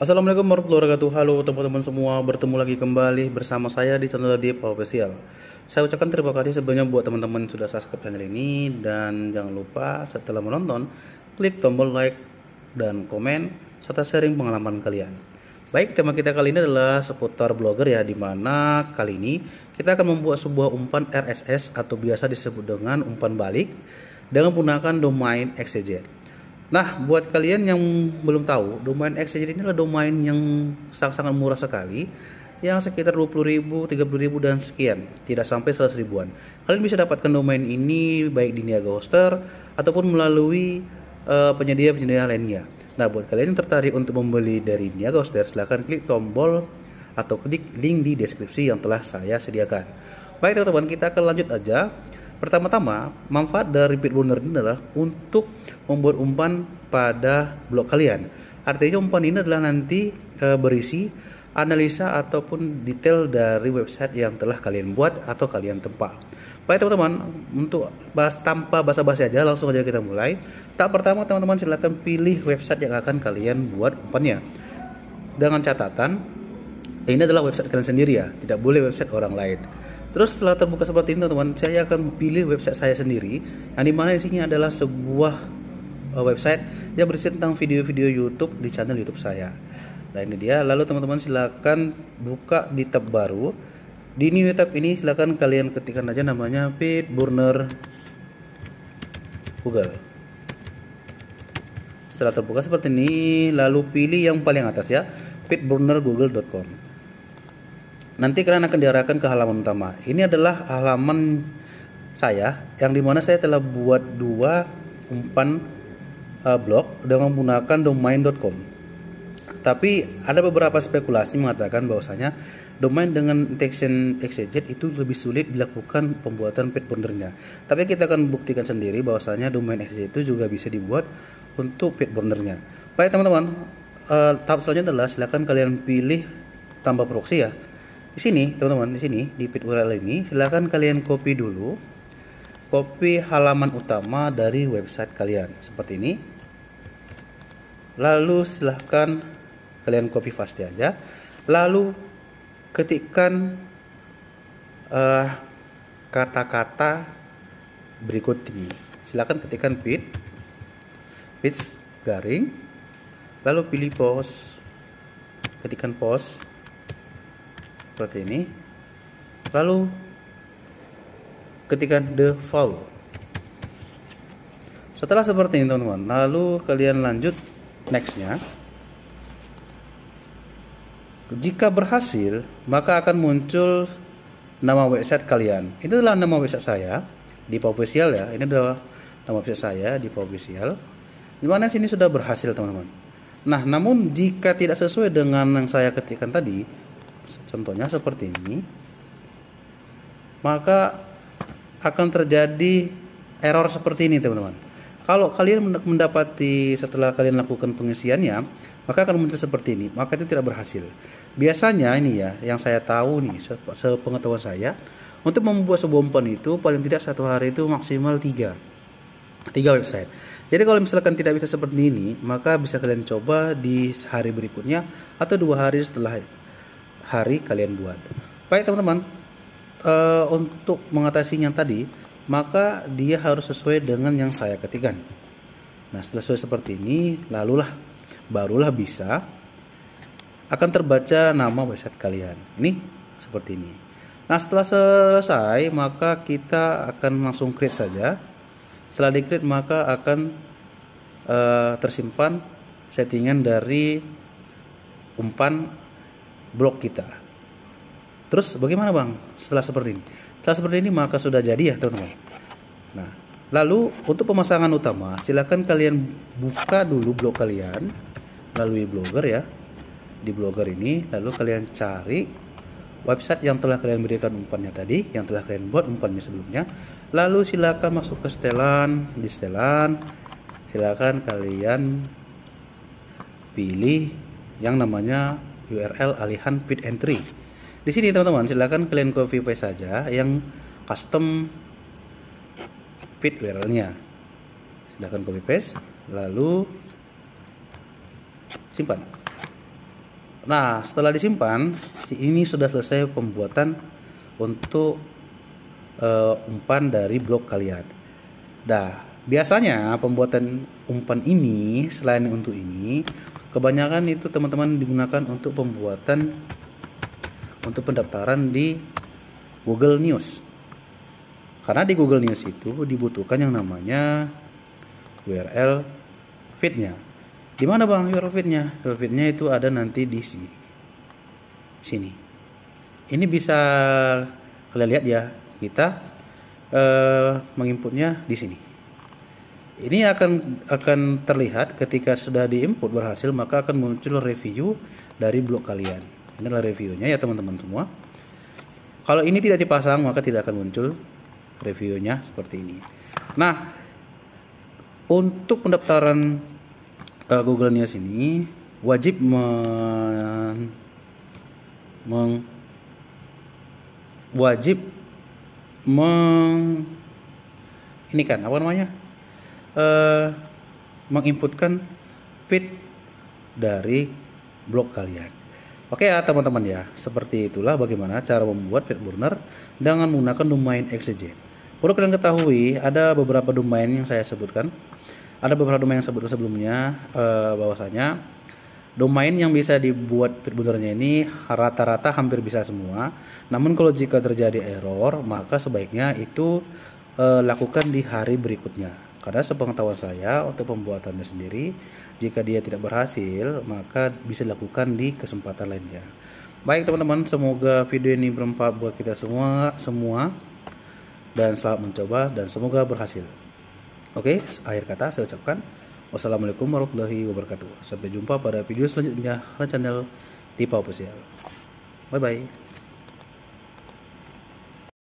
Assalamualaikum warahmatullahi wabarakatuh Halo teman-teman semua Bertemu lagi kembali bersama saya di channel Deep Official Saya ucapkan terima kasih sebenarnya buat teman-teman yang sudah subscribe channel ini Dan jangan lupa setelah menonton Klik tombol like dan komen Serta sharing pengalaman kalian Baik, tema kita kali ini adalah seputar blogger ya Dimana kali ini kita akan membuat sebuah umpan RSS Atau biasa disebut dengan umpan balik Dengan menggunakan domain XCJ Nah, buat kalian yang belum tahu, domain Exchange ini adalah domain yang sangat-sangat murah sekali yang sekitar 20.000, 30.000 dan sekian, tidak sampai 100 ribuan. Kalian bisa dapatkan domain ini baik di Niaga Hoster ataupun melalui eh, penyedia-penyedia uh, lainnya. Nah, buat kalian yang tertarik untuk membeli dari Niaga Hoster, silahkan klik tombol atau klik link di deskripsi yang telah saya sediakan. Baik teman-teman, kita akan lanjut aja Pertama-tama, manfaat dari repeat learner ini adalah untuk membuat umpan pada blok kalian. Artinya umpan ini adalah nanti e, berisi analisa ataupun detail dari website yang telah kalian buat atau kalian tempat Baik teman-teman, untuk bahas tanpa basa-basi aja langsung aja kita mulai. Tak pertama teman-teman silahkan pilih website yang akan kalian buat umpannya. Dengan catatan ini adalah website kalian sendiri ya tidak boleh website orang lain terus setelah terbuka seperti ini teman-teman saya akan pilih website saya sendiri yang dimana isinya adalah sebuah uh, website yang berisi tentang video-video YouTube di channel YouTube saya nah ini dia lalu teman-teman silahkan buka di tab baru di new tab ini silahkan kalian ketikkan aja namanya Burner Google setelah terbuka seperti ini lalu pilih yang paling atas ya pitburnergoogle.com Nanti kalian akan diarahkan ke halaman utama. Ini adalah halaman saya yang dimana saya telah buat dua umpan uh, blog dengan menggunakan domain.com. Tapi ada beberapa spekulasi mengatakan bahwasanya domain dengan intention exeget itu lebih sulit dilakukan pembuatan pet bondernya. Tapi kita akan buktikan sendiri bahwasanya domain exeget itu juga bisa dibuat untuk pet bondernya. Baik teman-teman, uh, tahap selanjutnya adalah silakan kalian pilih tambah proxy ya di sini teman-teman di sini di pit URL ini silahkan kalian copy dulu copy halaman utama dari website kalian seperti ini lalu silahkan kalian copy paste aja lalu ketikkan eh, kata-kata uh, berikut ini silahkan ketikkan pit pit garing lalu pilih post ketikkan post seperti ini lalu ketikan the foul setelah seperti ini teman-teman lalu kalian lanjut nextnya jika berhasil maka akan muncul nama website kalian ini adalah nama website saya di official ya ini adalah nama website saya di official dimana sini sudah berhasil teman-teman nah namun jika tidak sesuai dengan yang saya ketikkan tadi contohnya seperti ini maka akan terjadi error seperti ini teman-teman kalau kalian mendapati setelah kalian lakukan pengisiannya maka akan muncul seperti ini maka itu tidak berhasil biasanya ini ya yang saya tahu nih sepengetahuan saya untuk membuat sebuah umpan itu paling tidak satu hari itu maksimal tiga tiga website jadi kalau misalkan tidak bisa seperti ini maka bisa kalian coba di hari berikutnya atau dua hari setelah hari kalian buat. Baik teman-teman, e, untuk mengatasinya tadi, maka dia harus sesuai dengan yang saya ketikkan. Nah setelah sesuai seperti ini, lalulah barulah bisa akan terbaca nama website kalian. Ini seperti ini. Nah setelah selesai, maka kita akan langsung create saja. Setelah di create, maka akan e, tersimpan settingan dari umpan blok kita. Terus bagaimana bang setelah seperti ini? Setelah seperti ini maka sudah jadi ya teman-teman. Nah, lalu untuk pemasangan utama silahkan kalian buka dulu blog kalian melalui blogger ya. Di blogger ini lalu kalian cari website yang telah kalian berikan umpannya tadi, yang telah kalian buat umpannya sebelumnya. Lalu silahkan masuk ke setelan, di setelan silahkan kalian pilih yang namanya URL alihan feed entry. Di sini teman-teman silahkan kalian copy paste saja yang custom feed URL-nya. Silahkan copy paste lalu simpan. Nah, setelah disimpan, si ini sudah selesai pembuatan untuk uh, umpan dari blog kalian. Dah, biasanya pembuatan umpan ini selain untuk ini kebanyakan itu teman-teman digunakan untuk pembuatan untuk pendaftaran di Google News karena di Google News itu dibutuhkan yang namanya URL feednya di mana bang URL feednya URL feednya itu ada nanti di sini sini ini bisa kalian lihat ya kita eh, menginputnya di sini ini akan akan terlihat ketika sudah di input berhasil maka akan muncul review dari blog kalian. Ini adalah reviewnya ya teman-teman semua. Kalau ini tidak dipasang maka tidak akan muncul reviewnya seperti ini. Nah, untuk pendaftaran uh, Google News ini wajib men, meng, wajib meng ini kan apa namanya? uh, menginputkan feed dari blog kalian. Oke ya teman-teman ya, seperti itulah bagaimana cara membuat feed burner dengan menggunakan domain xj. Perlu kalian ketahui ada beberapa domain yang saya sebutkan. Ada beberapa domain yang saya sebutkan sebelumnya uh, bahwasanya domain yang bisa dibuat burnernya ini rata-rata hampir bisa semua. Namun kalau jika terjadi error, maka sebaiknya itu eh, lakukan di hari berikutnya. Karena sepengetahuan saya untuk pembuatannya sendiri, jika dia tidak berhasil, maka bisa dilakukan di kesempatan lainnya. Baik teman-teman, semoga video ini bermanfaat buat kita semua semua dan selamat mencoba dan semoga berhasil. Oke, akhir kata saya ucapkan wassalamualaikum warahmatullahi wabarakatuh. Sampai jumpa pada video selanjutnya di channel Dipa Official. Bye bye.